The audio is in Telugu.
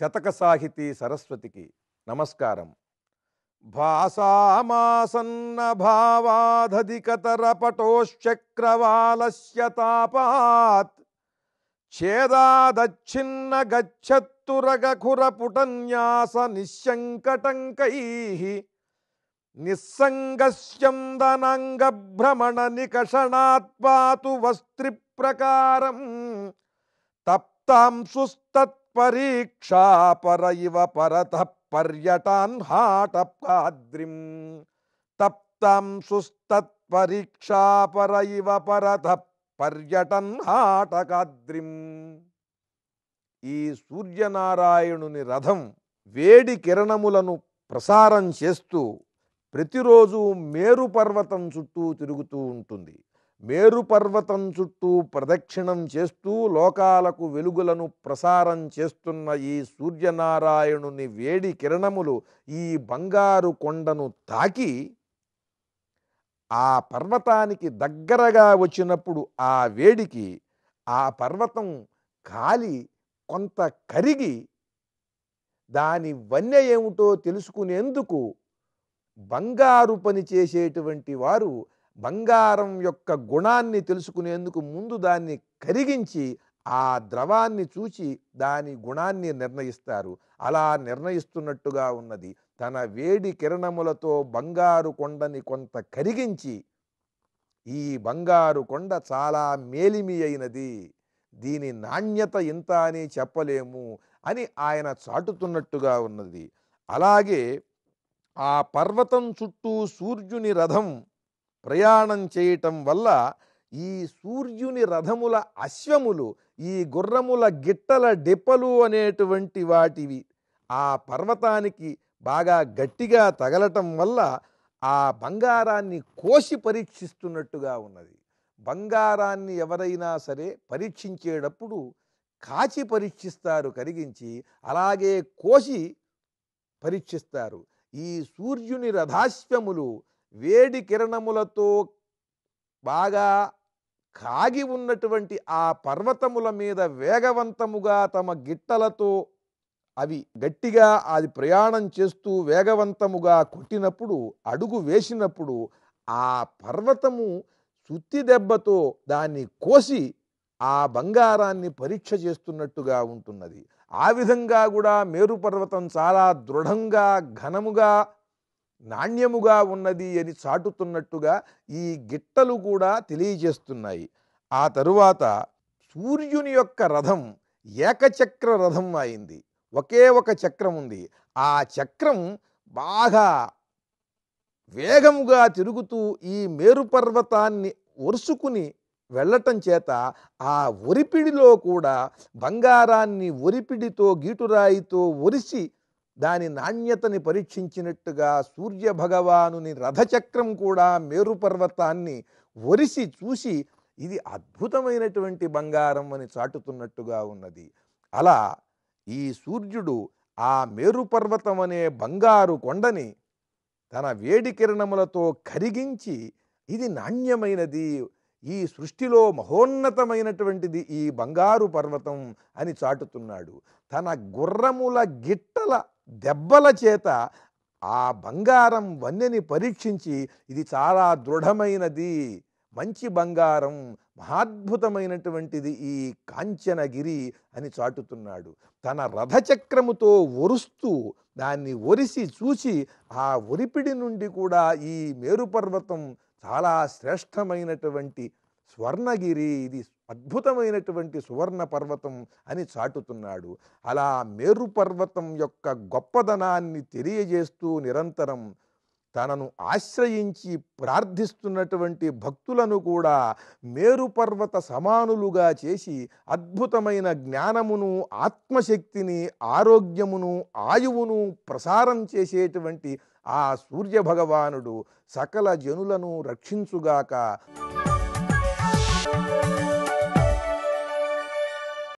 శతక సాహితీ సరస్వతికి నమస్కారం భాసామాసన్న భావాధధికతరపటోశ్చక్రవాలస్య తాపాత్ ఛేదాదచ్ఛిన్న గచ్చత్తురగఖురపుటన్యాస నిశంకటంకై నిస్సంగస్యందనంగభ్రమణ నికషణాత్పాతు వస్త్రి ప్రకారం తప్తాం సుస్తత్ పరీక్షాపర ఇవ పరత పర్యటాన్హాటపాద్రిం తప్తం సుస్తత్పరీక్షాపర ఇవ పరత కాద్రిం ఈ సూర్యనారాయణుని రథం వేడి కిరణములను ప్రసారం చేస్తూ ప్రతిరోజు మేరు పర్వతం చుట్టూ తిరుగుతూ ఉంటుంది మేరుపర్వతం చుట్టూ ప్రదక్షిణం చేస్తూ లోకాలకు వెలుగులను ప్రసారం చేస్తున్న ఈ సూర్యనారాయణుని వేడి కిరణములు ఈ బంగారు కొండను తాకి ఆ పర్వతానికి దగ్గరగా వచ్చినప్పుడు ఆ వేడికి ఆ పర్వతం కాలి కొంత కరిగి దాని వన్య ఏమిటో తెలుసుకునేందుకు బంగారు పని చేసేటువంటి వారు బంగారం యొక్క గుణాన్ని తెలుసుకునేందుకు ముందు దాన్ని కరిగించి ఆ ద్రవాన్ని చూచి దాని గుణాన్ని నిర్ణయిస్తారు అలా నిర్ణయిస్తున్నట్టుగా ఉన్నది తన వేడి కిరణములతో బంగారు కొండని కొంత కరిగించి ఈ బంగారు కొండ చాలా మేలిమి అయినది దీని నాణ్యత ఇంత అని చెప్పలేము అని ఆయన చాటుతున్నట్టుగా ఉన్నది అలాగే ఆ పర్వతం చుట్టూ సూర్యుని రథం ప్రయాణం చేయటం వల్ల ఈ సూర్యుని రథముల అశ్వములు ఈ గుర్రముల గిట్టల డెప్పలు అనేటువంటి వాటివి ఆ పర్వతానికి బాగా గట్టిగా తగలటం వల్ల ఆ బంగారాన్ని కోసి పరీక్షిస్తున్నట్టుగా ఉన్నది బంగారాన్ని ఎవరైనా సరే పరీక్షించేటప్పుడు కాచి పరీక్షిస్తారు కరిగించి అలాగే కోసి పరీక్షిస్తారు ఈ సూర్యుని రథాశ్వములు వేడి కిరణములతో బాగా కాగి ఉన్నటువంటి ఆ పర్వతముల మీద వేగవంతముగా తమ గిట్టలతో అవి గట్టిగా అది ప్రయాణం చేస్తూ వేగవంతముగా కొట్టినప్పుడు అడుగు వేసినప్పుడు ఆ పర్వతము సుత్తి దెబ్బతో దాన్ని కోసి ఆ బంగారాన్ని పరీక్ష చేస్తున్నట్టుగా ఉంటున్నది ఆ విధంగా కూడా మేరు పర్వతం చాలా దృఢంగా ఘనముగా నాణ్యముగా ఉన్నది అని చాటుతున్నట్టుగా ఈ గిట్టలు కూడా తెలియజేస్తున్నాయి ఆ తరువాత సూర్యుని యొక్క రథం ఏకచక్ర రథం అయింది ఒకే ఒక చక్రం ఉంది ఆ చక్రం బాగా వేగముగా తిరుగుతూ ఈ మేరుపర్వతాన్ని ఒరుసుకుని వెళ్ళటం చేత ఆ ఒరిపిడిలో కూడా బంగారాన్ని ఒరిపిడితో గీటురాయితో ఒరిసి దాని నాణ్యతని పరీక్షించినట్టుగా సూర్య భగవానుని రథచక్రం కూడా మేరుపర్వతాన్ని ఒరిసి చూసి ఇది అద్భుతమైనటువంటి బంగారం అని చాటుతున్నట్టుగా ఉన్నది అలా ఈ సూర్యుడు ఆ మేరుపర్వతం అనే బంగారు కొండని తన వేడి కిరణములతో కరిగించి ఇది నాణ్యమైనది ఈ సృష్టిలో మహోన్నతమైనటువంటిది ఈ బంగారు పర్వతం అని చాటుతున్నాడు తన గుర్రముల గిట్టల దెబ్బల చేత ఆ బంగారం వన్యని పరీక్షించి ఇది చాలా దృఢమైనది మంచి బంగారం మహాద్భుతమైనటువంటిది ఈ కాంచనగిరి అని చాటుతున్నాడు తన రథచక్రముతో ఒరుస్తూ దాన్ని ఒరిసి చూసి ఆ ఒరిపిడి నుండి కూడా ఈ మేరుపర్వతం చాలా శ్రేష్టమైనటువంటి స్వర్ణగిరి ఇది అద్భుతమైనటువంటి సువర్ణ పర్వతం అని చాటుతున్నాడు అలా మేరు పర్వతం యొక్క గొప్పదనాన్ని తెలియజేస్తూ నిరంతరం తనను ఆశ్రయించి ప్రార్థిస్తున్నటువంటి భక్తులను కూడా మేరుపర్వత సమానులుగా చేసి అద్భుతమైన జ్ఞానమును ఆత్మశక్తిని ఆరోగ్యమును ఆయువును ప్రసారం చేసేటువంటి ఆ సూర్యభగవానుడు సకల జనులను రక్షించుగాక